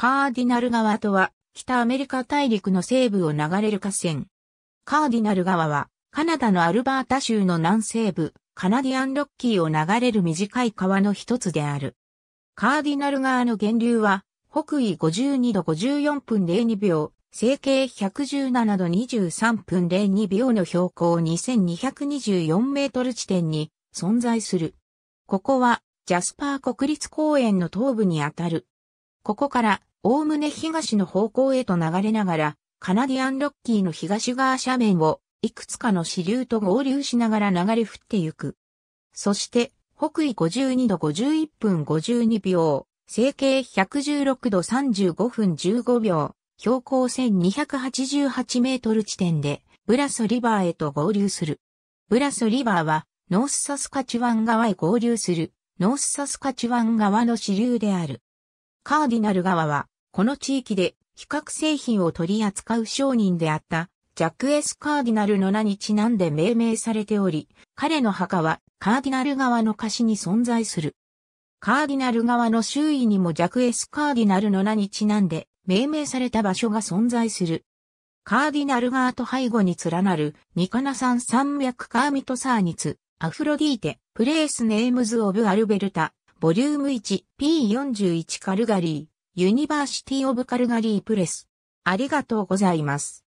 カーディナル川とは、北アメリカ大陸の西部を流れる河川。カーディナル川は、カナダのアルバータ州の南西部、カナディアンロッキーを流れる短い川の一つである。カーディナル川の源流は、北緯52度54分02秒、西経117度23分02秒の標高2224メートル地点に存在する。ここは、ジャスパー国立公園の東部にあたる。ここからおおむね東の方向へと流れながら、カナディアンロッキーの東側斜面を、いくつかの支流と合流しながら流れ降ってゆく。そして、北緯52度51分52秒、整形116度35分15秒、標高1288メートル地点で、ブラソリバーへと合流する。ブラソリバーは、ノースサスカチワン側へ合流する、ノースサスカチワン側の支流である。カーディナル川は、この地域で比較製品を取り扱う商人であったジャック・エス・カーディナルの名にちなんで命名されており、彼の墓はカーディナル側の歌詞に存在する。カーディナル側の周囲にもジャクエス・カーディナルの名にちなんで命名された場所が存在する。カーディナル側と背後に連なるニカナ山山脈カーミトサーニツ、アフロディーテ、プレースネームズ・オブ・アルベルタ、ボリューム 1P41 カルガリー。ユニバーシティオブカルガリープレス。ありがとうございます。